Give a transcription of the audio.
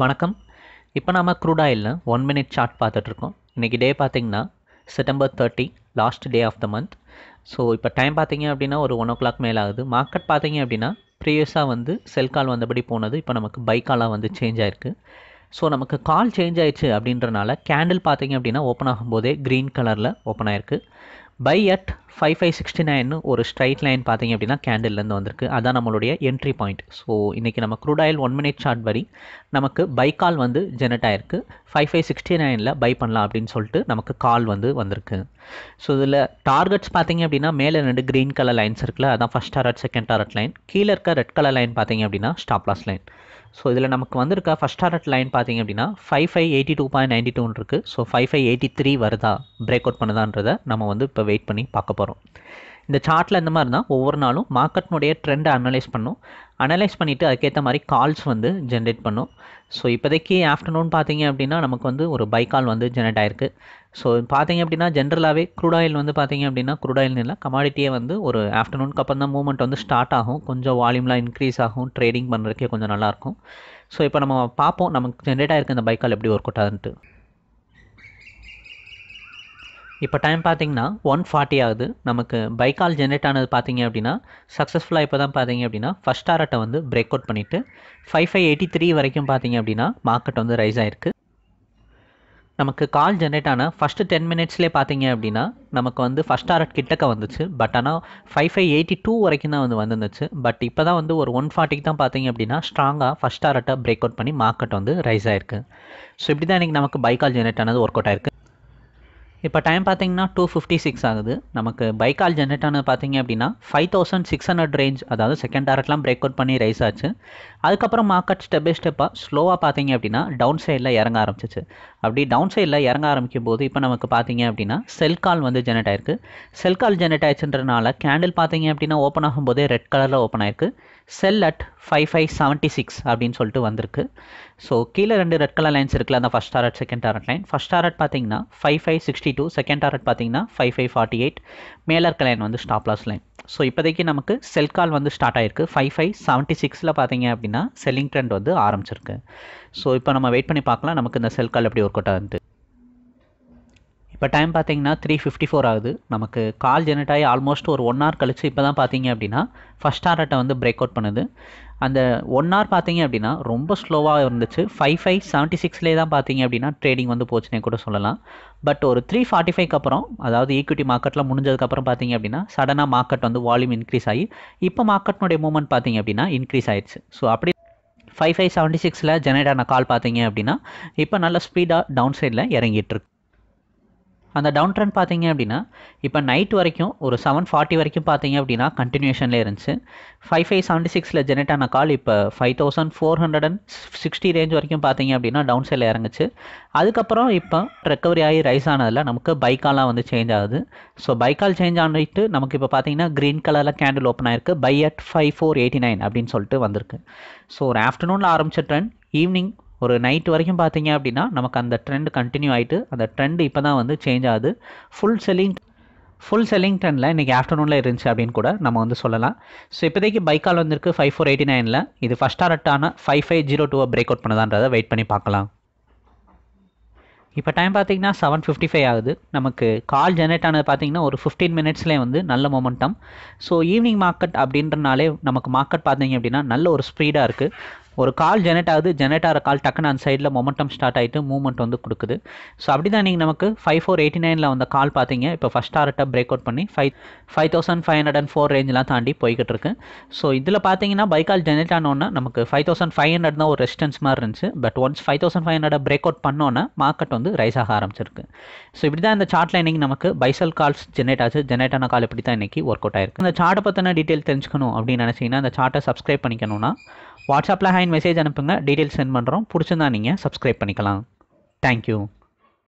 வணக்கம் இப்போ நாம் க்ரூட் ஆயிலில் ஒன் மினிட் சார்ட் பார்த்துட்ருக்கோம் இன்றைக்கி டே பார்த்திங்கன்னா September thirty last day of the month so இப்போ டைம் பார்த்திங்க அப்படின்னா ஒரு ஒன் ஓ கிளாக் மேலே ஆகுது மார்க்கெட் பார்த்திங்க அப்படின்னா ப்ரீவியஸாக வந்து செல் கால் வந்தபடி போனது இப்போ நமக்கு பை காலாக வந்து சேஞ்ச் ஆயிருக்கு ஸோ நமக்கு கால் சேஞ்ச் ஆயிடுச்சு அப்படின்றனால கேண்டில் பார்த்திங்க அப்படின்னா ஓப்பன் ஆகும்போதே க்ரீன் கலரில் ஓப்பன் ஆயிருக்கு buy at five five sixty நைன்னு ஒரு ஸ்ட்ரைட் லைன் பார்த்தீங்க அப்படின்னா கேண்டில்லேருந்து வந்திருக்கு அதான் நம்மளுடைய என்ட்ரி பாயிண்ட் ஸோ இன்றைக்கி நம்ம crude oil one minute short வரி நமக்கு பை கால் வந்து ஜெனரேட் ஆயிருக்கு ஃபைவ் ஃபைவ் சிக்ஸ்டி நைனில் பை பண்ணலாம் அப்படின்னு சொல்லிட்டு நமக்கு கால் வந்து வந்திருக்கு ஸோ இதில் டார்கெட்ஸ் பார்த்தீங்க அப்படின்னா மேலே ரெண்டு க்ரீன் கலர் லைன்ஸ் இருக்குல்ல அதான் first target second target line கீழே இருக்க ரெட் கலர் லைன் பார்த்தீங்க அப்படின்னா ஸ்டாப் லாஸ் லைன் ஸோ இதில் நமக்கு வந்திருக்க ஃபஸ்ட் டாரட் லைன் பார்த்தீங்க அப்படின்னா five five eighty two point ninety டூன்னு இருக்குது so five five eighty three வருதா பிரேக் அவுட் பண்ணுதான்றதை நம்ம வந்து இப்போ வெயிட் பண்ணி பார்க்க போகிறோம் வரும் இந்த சார்ட்டில் இந்த மாதிரி தான் ஒவ்வொரு நாளும் மார்க்கெட்னுடைய ட்ரெண்டை அனலைஸ் பண்ணும் அனலைஸ் பண்ணிவிட்டு அதுக்கேற்ற மாதிரி கால்ஸ் வந்து ஜென்ரேட் பண்ணும் ஸோ இப்போதைக்கு ஆஃப்டர்நூன் பார்த்தீங்க அப்படின்னா நமக்கு வந்து ஒரு பை கால் வந்து ஜென்ரேட் ஆயிருக்கு ஸோ பார்த்தீங்க அப்படின்னா ஜென்ரலாகவே க்ரூட் ஆயில் வந்து பார்த்தீங்க அப்படின்னா க்ரூட் ஆயில் இல்லை கமாடிட்டியே வந்து ஒரு ஆஃப்டர்நூனுக்கு அப்புறம் தான் மூவ்மெண்ட் வந்து ஸ்டார்ட் ஆகும் கொஞ்சம் வால்யூம்லாம் இன்க்ரீஸ் ஆகும் ட்ரேடிங் பண்ணுறதுக்கே கொஞ்சம் நல்லாயிருக்கும் ஸோ இப்போ நம்ம பார்ப்போம் நமக்கு ஜென்ரேட் ஆகிருக்கு இந்த பைக்கால் எப்படி ஒர்க் அவுட் ஆகுதுன்ட்டு இப்போ டைம் பார்த்தீங்கன்னா ஒன் ஃபார்ட்டி ஆகுது நமக்கு பைக்கால் ஜென்ரேட் ஆனது பார்த்தீங்க அப்படின்னா சக்ஸஸ்ஃபுல்லாக இப்போ தான் பார்த்தீங்க அப்படின்னா ஃபஸ்ட் ஆரட்டை வந்து பிரேக் அவுட் பண்ணிவிட்டு ஃபைவ் ஃபைவ் எயிட்டி த்ரீ வரைக்கும் பார்த்தீங்க அப்படின்னா மார்க்கெட் வந்து ரைஸ் ஆயிருக்கு நமக்கு கால் ஜென்ரேட் ஆன ஃபஸ்ட்டு டென் மினிட்ஸ்லேயே பார்த்தீங்க அப்படின்னா நமக்கு வந்து ஃபஸ்ட் ஆரட் கிட்டக்க வந்துச்சு பட் ஆனால் ஃபைவ் ஃபைவ் எயிட்டி டூ வரைக்கும் தான் வந்து வந்துருந்துச்சு பட் இப்போ தான் வந்து ஒரு ஒன் ஃபார்ட்டிக்கு தான் பார்த்தீங்க அப்படின்னா ஸ்ட்ராங்காக ஃபஸ்ட் ஆரட்டை பிரேக் அவுட் பண்ணி மார்க்கெட் வந்து ரைஸ் ஆயிருக்கு ஸோ இப்படி தான் இன்றைக்கி நமக்கு பைக்கால் ஜென்ரேட் ஆனது ஒர்க் அவுட் ஆயிருக்கு இப்போ டைம் பார்த்தீங்கன்னா டூ ஃபிஃப்டி சிக்ஸ் ஆகுது நமக்கு பைக்கால் ஜென்ரேட் ஆனது பார்த்தீங்க அப்படின்னா five thousand six hundred range அதாவது செகண்ட் டேரக்ட்லாம் பிரேக் அவுட் பண்ணி ரைஸ் ஆச்சு அதுக்கப்புறம் மார்க்கெட் ஸ்டெப் பை ஸ்டெப்பாக ஸ்லோவாக பார்த்தீங்க அப்படின்னா டவுன் சைடில் இறங்க ஆரம்பிச்சிச்சு அப்படி டவுன் சைடில் இறங்க ஆரம்பிக்கும் போது இப்போ நமக்கு பார்த்தீங்க அப்படின்னா செல் கால் வந்து ஜெனரேட் ஆயிருக்கு செல் கால் ஜெனரேட் ஆயிடுச்சுன்றனால கேண்டில் பார்த்தீங்க அப்படின்னா ஓப்பன் ஆகும்போதே ரெட் கலரில் ஓப்பன் ஆயிருக்கு sell at five five seventy six அப்படின்னு சொல்லிட்டு வந்திருக்கு ஸோ கீழே ரெண்டு ரெட் கலர் லைன்ஸ் இருக்குல்ல அந்த first target second target line first target பார்த்தீங்கன்னா five five sixty two second target பார்த்தீங்கன்னா ஃபைவ் ஃபைவ் ஃபார்ட்டி எயிட் மேலே இருக்க லைன் வந்து ஸ்டாப் லாஸ் லைன் ஸோ இப்போதைக்கு நமக்கு செல் கால் வந்து ஸ்டார்ட் ஆயிருக்கு ஃபைவ் ஃபைவ் செவன்ட்டி சிக்ஸில் பார்த்தீங்க அப்படின்னா செல்லிங் ட்ரெண்ட் வந்து ஆரம்பிச்சிருக்கு ஸோ இப்போ நம்ம வெயிட் பண்ணி பார்க்கலாம் நமக்கு இந்த செல் கால் எப்படி ஒர்க் அவுட் ஆகுது இப்போ டைம் பார்த்தீங்கன்னா த்ரீ ஃபிஃப்டி ஃபோர் ஆகுது நமக்கு கால் ஜெனரேட் ஆகி ஆல்மோஸ்ட் ஒரு ஒன் ஹவர் கழித்து இப்போ தான் பார்த்தீங்க அப்படின்னா ஃபஸ்ட் ஹார்ட்டை வந்து பிரேக் அவுட் பண்ணுது அந்த ஒன் ஹவர் பார்த்தீங்க அப்படின்னா ரொம்ப ஸ்லோவாக இருந்துச்சு ஃபைவ் ஃபைவ் செவன்ட்டி சிக்ஸ்லேயே தான் பார்த்தீங்க அப்படின்னா ட்ரேடிங் வந்து போச்சுன்னே கூட சொல்லலாம் பட் ஒரு த்ரீ ஃபார்ட்டி ஃபைவ்க்கு அப்புறம் அதாவது ஈக்விட்டி மார்க்கெட்டில் முடிஞ்சதுக்கப்புறம் பார்த்தீங்க அப்படின்னா சடனாக மார்க்கெட் வந்து வால்யூம் இன்க்ரீஸ் ஆகி இப்போ மார்க்கெட்னுடைய மூமெண்ட் பார்த்தீங்க அப்படின்னா இன்க்ரீஸ் ஆயிடுச்சு ஸோ அப்படி ஃபைவ் ஃபைவ் செவன்ட்டி சிக்ஸில் ஜெனரேட் ஆன கால் பார்த்தீங்க அப்படின்னா இப்போ நல்ல ஸ்பீடாக டவுன் சைடில் இறங்கிட்டுருக்கு அந்த டவுன் ட்ரெண்ட் பார்த்தீங்க அப்படின்னா இப்போ நைட் வரைக்கும் ஒரு செவன் ஃபார்ட்டி வரைக்கும் பார்த்தீங்க அப்படின்னா கண்டினியூஷனில் இருந்துச்சு ஃபைவ் ஃபைவ் செவன்டி சிக்ஸில் ஜெனரேட் ஆன கால் இப்போ five thousand four hundred and sixty range வரைக்கும் பார்த்தீங்க அப்படின்னா டவுன் சைடில் இறங்குச்சு அதுக்கப்புறம் இப்போ ரெக்கவரி ஆகி ரைஸ் ஆனதில் நமக்கு பைக்காலாம் வந்து சேஞ்ச் ஆகுது ஸோ பைக்கால் சேஞ்ச் ஆனிட்டு நமக்கு இப்போ பார்த்தீங்கன்னா க்ரீன் கலரில் கேண்டில் ஓப்பன் ஆயிருக்கு buy at five four eighty nine அப்படின்னு சொல்லிட்டு வந்திருக்கு ஸோ ஒரு ஆஃப்டர்நூனில் ஆரம்பிச்ச ட்ரெண்ட் ஈவினிங் ஒரு நைட் வரைக்கும் பார்த்தீங்க அப்படின்னா நமக்கு அந்த ட்ரெண்ட் கண்டினியூ ஆகிட்டு அந்த ட்ரெண்ட் இப்போ தான் வந்து சேஞ்ச் ஆகுது ஃபுல் செல்லிங் ஃபுல் செல்லிங் ட்ரெண்டில் இன்றைக்கி ஆஃப்டர்நூனில் இருந்துச்சு அப்படின்னு கூட நம்ம வந்து சொல்லலாம் ஸோ இப்போதைக்கு பைக்கால் வந்திருக்கு ஃபைவ் ஃபோர் எயிட்டி நைனில் இது ஃபஸ்ட் ஆர்ட்டான ஃபைவ் ஃபைவ் ஜீரோ டூவை பிரேக் அவுட் பண்ணதான்றதை வெயிட் பண்ணி பார்க்கலாம் இப்போ டைம் பார்த்தீங்கன்னா செவன் ஃபிஃப்டி ஃபைவ் ஆகுது நமக்கு கால் ஜெனரேட் ஆனது பார்த்தீங்கன்னா ஒரு ஃபிஃப்டீன் மினிட்ஸ்லேயே வந்து நல்ல மொமெண்டம் ஸோ ஈவினிங் மார்க்கெட் அப்படின்றனாலே நமக்கு மார்க்கெட் பார்த்தீங்க அப்படின்னா நல்ல ஒரு ஸ்பீடாக இருக்குது ஒரு கால் ஜெனரேட் ஆகுது ஜெனரேட் ஆகிற கால் டக்குன்னு அந்த சைடில் மொமெண்டம் ஸ்டார்ட் ஆகிட்டு மூவ்மெண்ட் வந்து கொடுக்குது ஸோ அப்படி தான் நீங்கள் நமக்கு ஃபைவ் ஃபோர் எயிட்டி நைனில் வந்த கால் பார்த்தீங்க இப்போ ஃபஸ்ட் டாரட்டை பிரேக் அவுட் பண்ணி five five thousand five hundred and four ரேஞ்செலாம் தாண்டி போய்கிட்டு இருக்கு ஸோ இதில் பார்த்தீங்கன்னா பைக்கால் ஜெனரேட் ஆனோன்னா நமக்கு ஃபைவ் தௌசண்ட் ஃபைவ் ஹண்ட்ரட் தான் ஒரு ரெசிஸ்டன்ஸ் மாதிரி இருந்துச்சு but once five thousand five hundred break out பண்ணோன்னா மார்க்கெட் வந்து ரைஸ் ஆக ஆரம்பிச்சிருக்கு ஸோ இப்படி தான் இந்த சார்ட்டில் இன்றைக்கி நமக்கு பைசல் கால்ஸ் ஜெனரேட் ஆச்சு ஜெனரேட் ஆன கால் இப்படி தான் இன்றைக்கி ஒர்க் அவுட் ஆயிருக்கு இந்த சார்ட்டை பற்றின டீட்டெயில் தெரிஞ்சுக்கணும் அப்படின்னு நினச்சிங்கன்னா இந்த சார்ட்டை சப்ஸ்கிரைப் பண்ணிக்கணும்னா வாட்ஸ்அப்பில் ஹை மெசேஜ் அனுப்புங்க டீட்டெயில்ஸ் சென்ட் பண்ணுறோம் பிடிச்சிருந்தா நீங்கள் சப்ஸ்கிரைப் பண்ணிக்கலாம் தேங்க்யூ